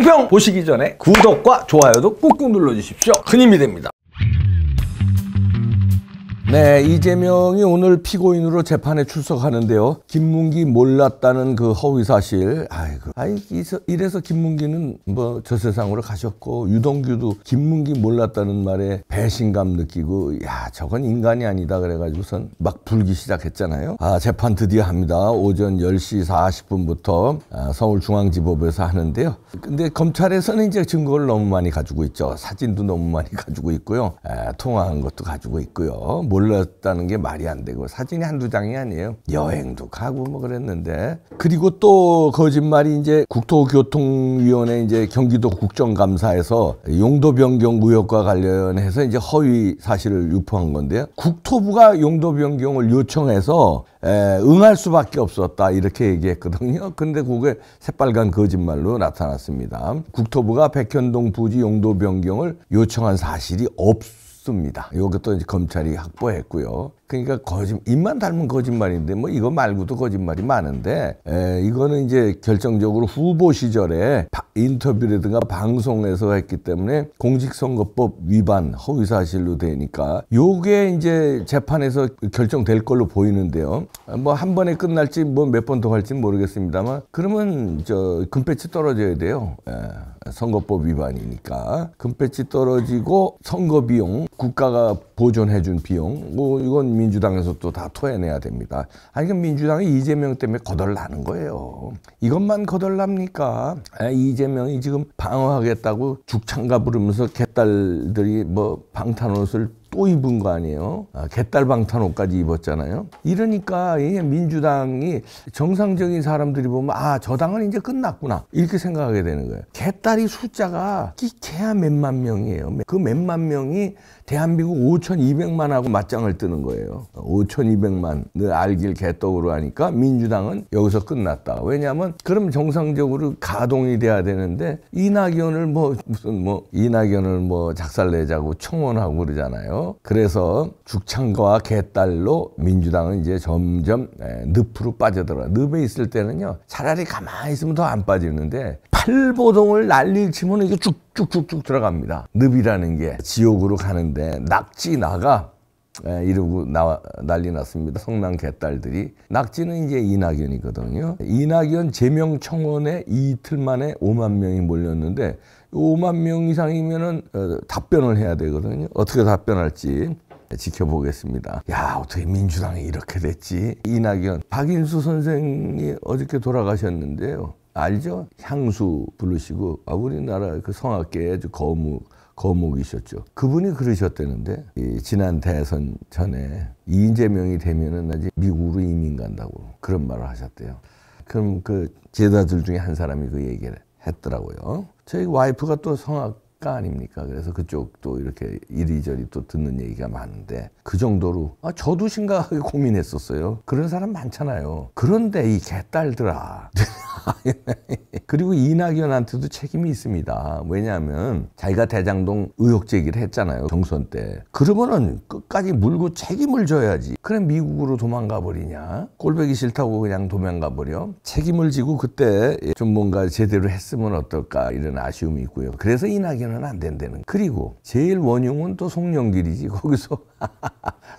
똥평 보시기 전에 구독과 좋아요도 꾹꾹 눌러주십시오. 큰 힘이 됩니다. 네, 이재명이 오늘 피고인으로 재판에 출석하는데요. 김문기 몰랐다는 그 허위 사실. 아이고. 아이, 이래서 김문기는 뭐 저 세상으로 가셨고, 유동규도 김문기 몰랐다는 말에 배신감 느끼고, 야, 저건 인간이 아니다. 그래가지고선 막 불기 시작했잖아요. 아, 재판 드디어 합니다. 오전 10시 40분부터 아, 서울중앙지법에서 하는데요. 근데 검찰에서는 이제 증거를 너무 많이 가지고 있죠. 사진도 너무 많이 가지고 있고요. 아, 통화한 것도 가지고 있고요. 뭐 몰랐다는 게 말이 안 되고 사진이 한두 장이 아니에요. 여행도 가고 뭐 그랬는데 그리고 또 거짓말이 이제 국토교통위원회 이제 경기도 국정감사에서 용도 변경 무역과 관련해서 이제 허위 사실을 유포한 건데요. 국토부가 용도 변경을 요청해서 에, 응할 수밖에 없었다 이렇게 얘기했거든요. 근데 그게 새빨간 거짓말로 나타났습니다. 국토부가 백현동 부지 용도 변경을 요청한 사실이 없. 수입니다. 이것도 이제 검찰이 확보했고요. 그러니까 거짓 입만 닮은 거짓말인데 뭐 이거 말고도 거짓말이 많은데 에, 이거는 이제 결정적으로 후보 시절에 바, 인터뷰라든가 방송에서 했기 때문에 공직선거법 위반 허위사실로 되니까 요게 이제 재판에서 결정될 걸로 보이는데요. 뭐 한 번에 끝날지 뭐 몇 번 더 할지 모르겠습니다만 그러면 저 금패치 떨어져야 돼요. 에. 선거법 위반이니까 금패치 떨어지고 선거 비용 국가가 보존해준 비용 뭐 이건 민주당에서 또 다 토해내야 됩니다. 아니, 그 민주당이 이재명 때문에 거덜나는 거예요. 이것만 거덜납니까? 이재명이 지금 방어하겠다고 죽창가 부르면서 개딸들이 뭐 방탄 옷을 또 입은 거 아니에요. 아, 개딸방탄 옷까지 입었잖아요. 이러니까 이게 민주당이 정상적인 사람들이 보면 아 저 당은 이제 끝났구나 이렇게 생각하게 되는 거예요. 개딸이 숫자가 끼케야 몇만 명이에요. 그 몇만 명이 대한민국 5,200만 하고 맞짱을 뜨는 거예요. 5,200만을 알길 개떡으로 하니까 민주당은 여기서 끝났다. 왜냐하면 그럼 정상적으로 가동이 돼야 되는데 이낙연을 뭐 무슨 뭐 이낙연을 뭐 작살내자고 청원하고 그러잖아요. 그래서 죽창과 개딸로 민주당은 이제 점점 예, 늪으로 빠져들어. 늪에 있을 때는요. 차라리 가만히 있으면 더 안 빠지는데 팔보동을 날리를 치면 이게 쭉쭉쭉쭉 들어갑니다. 늪이라는 게 지옥으로 가는데 낙지 나가 에, 예, 이러고 나, 난리 났습니다. 성남 개딸들이. 낙지는 이제 이낙연이거든요. 이낙연 제명청원에 이틀 만에 5만 명이 몰렸는데 5만 명 이상이면은 어, 답변을 해야 되거든요. 어떻게 답변할지 지켜보겠습니다. 야 어떻게 민주당이 이렇게 됐지? 이낙연, 박인수 선생이 어저께 돌아가셨는데요. 알죠? 향수 부르시고 아, 우리나라 그 성악계의 아주 거목 거목이셨죠. 그분이 그러셨다는데 이 지난 대선 전에 이재명이 되면은 아직 미국으로 이민 간다고 그런 말을 하셨대요. 그럼 그 제자들 중에 한 사람이 그 얘기를 했더라고요. 저희 와이프가 또 성악가 아닙니까? 그래서 그쪽도 이렇게 이리저리 또 듣는 얘기가 많은데 그 정도로 아, 저도 심각하게 고민했었어요. 그런 사람 많잖아요. 그런데 이 개딸들아. 그리고 이낙연한테도 책임이 있습니다. 왜냐하면 자기가 대장동 의혹 제기를 했잖아요. 경선 때. 그러면은 끝까지 물고 책임을 져야지. 그럼 미국으로 도망가 버리냐? 꼴배기 싫다고 그냥 도망가 버려? 책임을 지고 그때 좀 뭔가 제대로 했으면 어떨까 이런 아쉬움이 있고요. 그래서 이낙연은 안 된다는. 그리고 제일 원흉은 또 송영길이지. 거기서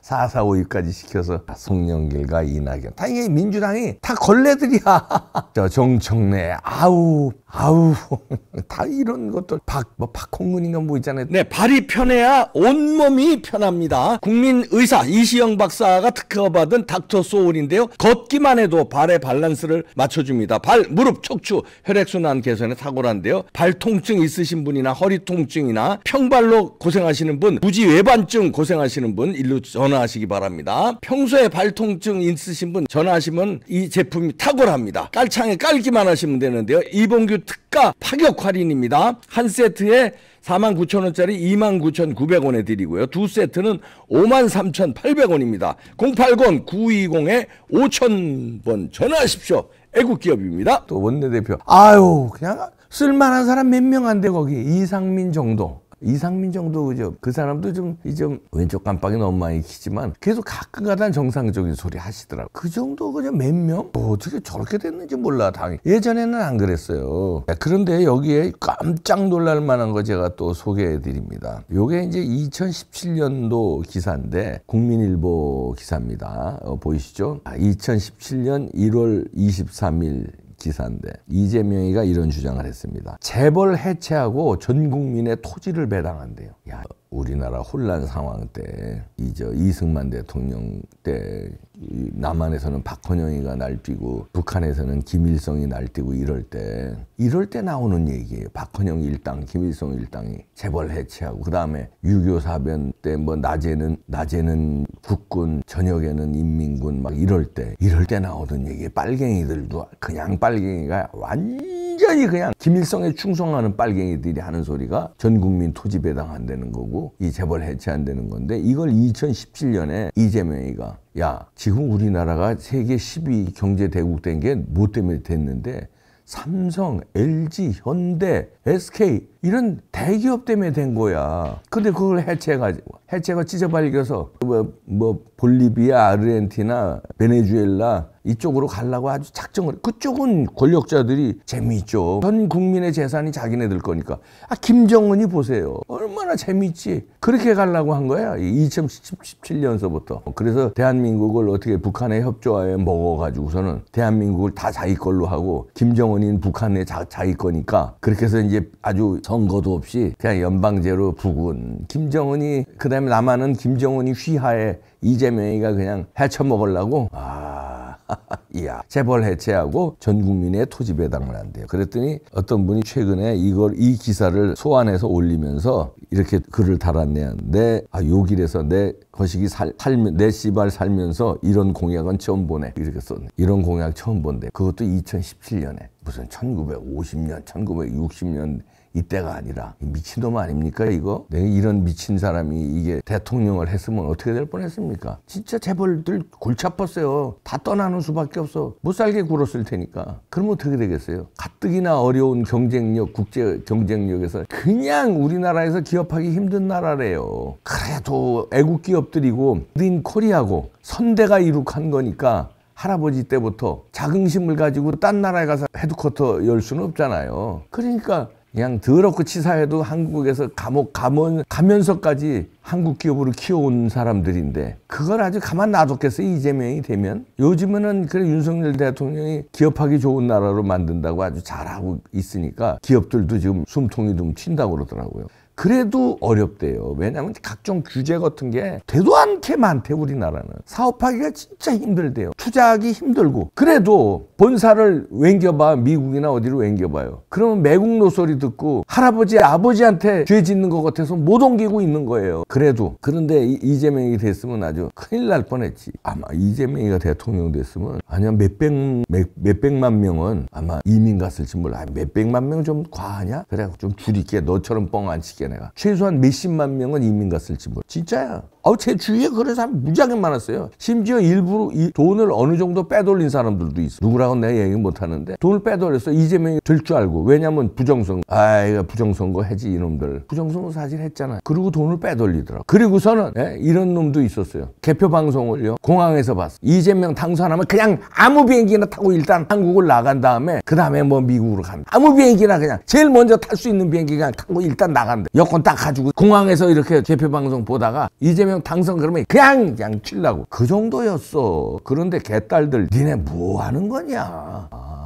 4 4 5 6까지 시켜서 송영길과 이낙연 다 이게 민주당이 다 걸레들이야 저 정청래 아우 아우 다 이런 것들 박 뭐 박홍근인가 뭐 있잖아요. 네 발이 편해야 온 몸이 편합니다. 국민 의사 이시영 박사가 특허받은 닥터 소울인데요. 걷기만 해도 발의 밸런스를 맞춰줍니다. 발 무릎 척추 혈액순환 개선에 탁월한데요. 발 통증 있으신 분이나 허리 통증이나 평발로 고생하시는 분 무지 외반증 고생하시는 분 일로 전화하시기 바랍니다. 평소에 발 통증 있으신 분 전화하시면 이 제품이 탁월합니다. 깔창에 깔기만 하시면 되는데요. 이봉규 특가 파격 할인입니다. 한 세트에 49,000원짜리 29,900원에 드리고요. 두 세트는 53,800원입니다. 080-920-5000번 전화하십시오. 애국기업입니다. 또 원내대표 아유 그냥 쓸만한 사람 몇 명 안 돼 거기 이상민 정도 이상민 정도 그죠? 그 사람도 좀, 좀 왼쪽 깜빡이 너무 많이 키지만 계속 가끔가다 정상적인 소리 하시더라고. 요그 정도 그냥 몇 명? 어떻게 저렇게 됐는지 몰라, 당연히 예전에는 안 그랬어요. 네, 그런데 여기에 깜짝 놀랄 만한 거 제가 또 소개해 드립니다. 요게 이제 2017년도 기사인데 국민일보 기사입니다. 어, 보이시죠? 아, 2017년 1월 23일 기사인데 이재명이가 이런 주장을 했습니다. 재벌 해체하고 전 국민의 토지를 배당한대요. 야, 우리나라 혼란 상황 때, 이저 이승만 대통령 때, 남한에서는 박헌영이가 날뛰고, 북한에서는 김일성이 날뛰고 이럴 때, 이럴 때 나오는 얘기예요. 박헌영 일당, 김일성 일당이 재벌 해체하고, 그 다음에 유교 사변 때 뭐 낮에는, 낮에는 국군, 저녁에는 인민군 막 이럴 때, 이럴 때 나오던 얘기. 예요 빨갱이들도 그냥 빨갱이가 완전 완전히 그냥 김일성에 충성하는 빨갱이들이 하는 소리가 전 국민 토지 배당 안 되는 거고 이 재벌 해체 안 되는 건데 이걸 2017년에 이재명이가 야 지금 우리나라가 세계 10위 경제 대국 된 게 뭐 때문에 됐는데 삼성, LG, 현대, SK 이런 대기업 때문에 된 거야. 근데 그걸 해체해가지고 해체가 찢어발겨서 뭐, 뭐 볼리비아, 아르헨티나, 베네수엘라 이쪽으로 가려고 아주 작정을 그쪽은 권력자들이 재미있죠. 전 국민의 재산이 자기네들 거니까. 아 김정은이 보세요. 얼마나 재미있지. 그렇게 가려고 한 거야. 2017년서부터. 그래서 대한민국을 어떻게 북한의 협조하에 먹어가지고서는 대한민국을 다 자기 걸로 하고 김정은인 북한의 자, 자기 거니까 그렇게 해서 이제 아주 선거도 없이 그냥 연방제로 부군 김정은이 그다음에 남한은 김정은이 휘하에 이재명이가 그냥 해쳐먹으려고 아 이야 재벌 해체하고 전 국민의 토지 배당을 한대요 그랬더니 어떤 분이 최근에 이걸 이 기사를 소환해서 올리면서 이렇게 글을 달았네요 내아 요길에서 내 거시기 살, 살면 내 씨발 살면서 이런 공약은 처음 보네 이렇게 썼네 이런 공약 처음 본대 그것도 2017년에 무슨 1950년 1960년 이때가 아니라 미친놈 아닙니까 이거? 내 이런 미친 사람이 이게 대통령을 했으면 어떻게 될 뻔했습니까? 진짜 재벌들 골치 아팠어요. 다 떠나는 수밖에 없어. 못 살게 굴었을 테니까. 그럼 어떻게 되겠어요? 가뜩이나 어려운 경쟁력, 국제 경쟁력에서 그냥 우리나라에서 기업하기 힘든 나라래요. 그래도 애국 기업들이고 린 코리아고 선대가 이룩한 거니까 할아버지 때부터 자긍심을 가지고 딴 나라에 가서 헤드쿼터 열 수는 없잖아요. 그러니까 그냥 더럽고 치사해도 한국에서 감옥 감원, 가면서까지 한국 기업으로 키워온 사람들인데 그걸 아주 가만 놔뒀겠어요 이재명이 되면 요즘에는 그래 윤석열 대통령이 기업하기 좋은 나라로 만든다고 아주 잘하고 있으니까 기업들도 지금 숨통이 좀친다고 그러더라고요. 그래도 어렵대요. 왜냐하면 각종 규제 같은 게 되도 않게 많대 우리나라는. 사업하기가 진짜 힘들대요. 투자하기 힘들고. 그래도 본사를 왕겨봐 미국이나 어디로 왕겨봐요 그러면 매국 노소리 듣고 할아버지 아버지한테 죄 짓는 것 같아서 못 옮기고 있는 거예요. 그래도 그런데 이재명이 됐으면 아주 큰일 날 뻔했지. 아마 이재명이가 대통령 됐으면 아니야 몇백 몇, 몇백만 명은 아마 이민 갔을지 몰라. 아, 몇백만 명 좀 과하냐? 그래 좀 줄이게 너처럼 뻥 안 치게. 내가. 최소한 몇십만 명은 이민 갔을지 모르 진짜야. 제 주위에 그런 사람 무지하게 많았어요. 심지어 일부러 이 돈을 어느 정도 빼돌린 사람들도 있어. 누구라고 내가 얘기 못 하는데 돈을 빼돌렸어 이재명이 될줄 알고 왜냐면 부정선거. 아 이거 부정선거 해지 이놈들. 부정선거 사실 했잖아. 그리고 돈을 빼돌리더라. 그리고서는 예? 이런 놈도 있었어요. 개표 방송을요 공항에서 봤어. 이재명 당선하면 그냥 아무 비행기나 타고 일단 한국을 나간 다음에 그 다음에 뭐 미국으로 갑니다. 아무 비행기나 그냥 제일 먼저 탈 수 있는 비행기 그냥 타고 일단 나간다. 여권 딱 가지고 공항에서 이렇게 개표 방송 보다가 이재명 대통령 당선 그러면 그냥 양치려고 그 정도였어 그런데 개딸들 니네 뭐 하는 거냐 아.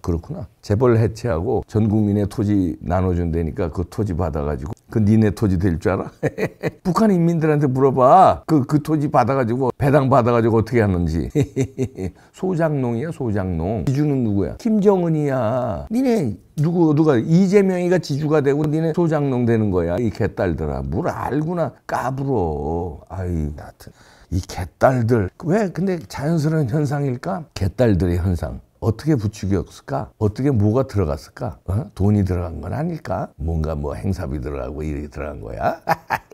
그렇구나. 재벌 해체하고 전 국민의 토지 나눠준다니까 그 토지 받아가지고 그 니네 토지 될 줄 알아? 북한 인민들한테 물어봐. 그, 그 토지 받아가지고 배당 받아가지고 어떻게 하는지. 소장농이야, 소장농. 지주는 누구야? 김정은이야. 니네 누구, 누가, 이재명이가 지주가 되고 니네 소장농 되는 거야. 이 개딸들아. 뭘 알구나. 까불어. 아이, 나여튼이 개딸들. 왜 근데 자연스러운 현상일까? 개딸들의 현상. 어떻게 부추겼을까? 어떻게 뭐가 들어갔을까? 어? 돈이 들어간 건 아닐까? 뭔가 뭐 행사비 들어가고 이렇게 들어간 거야?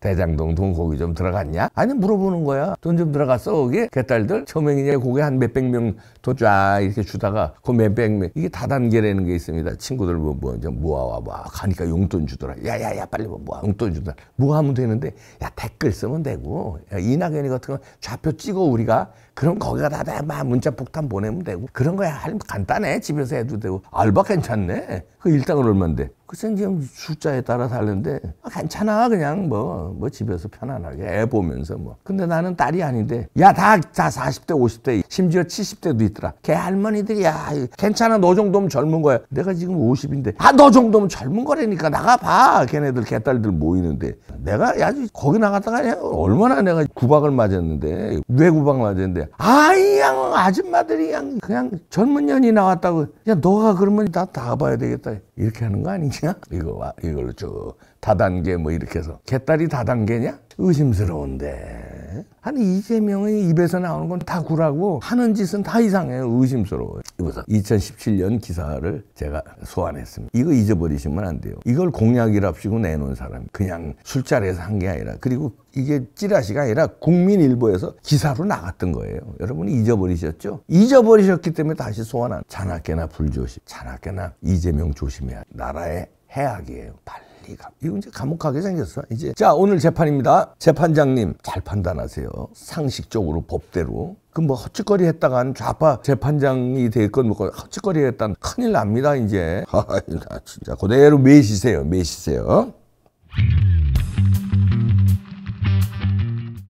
대장동 돈 거기 좀 들어갔냐? 아니 물어보는 거야. 돈 좀 들어갔어 거기? 개딸들 처음에 이제 거기 한 몇 백 명돈쫙 이렇게 주다가 그 몇 백 명 이게 다단계라는 게 있습니다. 친구들 뭐, 뭐 이제 모아와 봐. 가니까 용돈 주더라. 야야야 빨리 모아 뭐, 뭐 용돈 주더라. 뭐 하면 되는데 야 댓글 쓰면 되고 야, 이낙연이 같은 거 좌표 찍어 우리가 그럼 거기가 다다 문자 폭탄 보내면 되고. 그런 거야. 간단해. 집에서 해도 되고. 알바 괜찮네. 그 일당은 얼만데? 글쎄 지금 뭐 숫자에 따라 다른데 아, 괜찮아 그냥 뭐뭐 뭐 집에서 편안하게 애 보면서 뭐 근데 나는 딸이 아닌데 야다다 다 40대 50대 심지어 70대도 있더라 걔 할머니들이 야 괜찮아 너 정도면 젊은 거야 내가 지금 50인데 아 너 정도면 젊은 거라니까 나가봐 걔네들 개딸들 모이는데 내가 야 거기 나갔다가 얼마나 내가 구박을 맞았는데 왜 구박 맞았는데 아이 양 아줌마들이 그냥, 그냥 젊은 년이 나왔다고 야 너가 그러면 나다가봐야 되겠다 이렇게 하는 거 아니냐? 이거, 와, 이걸로 쭉 다단계 뭐 이렇게 해서. 개딸이 다단계냐? 의심스러운데. 예? 한 이재명의 입에서 나오는 건 다 구라고 하는 짓은 다 이상해요. 의심스러워요. 이보세요. 2017년 기사를 제가 소환했습니다. 이거 잊어버리시면 안 돼요. 이걸 공약이랍시고 내놓은 사람 그냥 술자리에서 한 게 아니라 그리고 이게 찌라시가 아니라 국민일보에서 기사로 나갔던 거예요. 여러분이 잊어버리셨죠? 잊어버리셨기 때문에 다시 소환한 자나깨나 불조심, 자나깨나 이재명 조심해야 나라의 해악이에요. 빨리. 아니 이거 이제 감옥 가게 생겼어 이제 자 오늘 재판입니다 재판장님 잘 판단하세요 상식적으로 법대로 그 뭐 헛짓거리 했다간 좌파 재판장이 될 건 뭐고 헛짓거리 했다간 큰일 납니다 이제 아나 진짜 그대로 매시세요 매시세요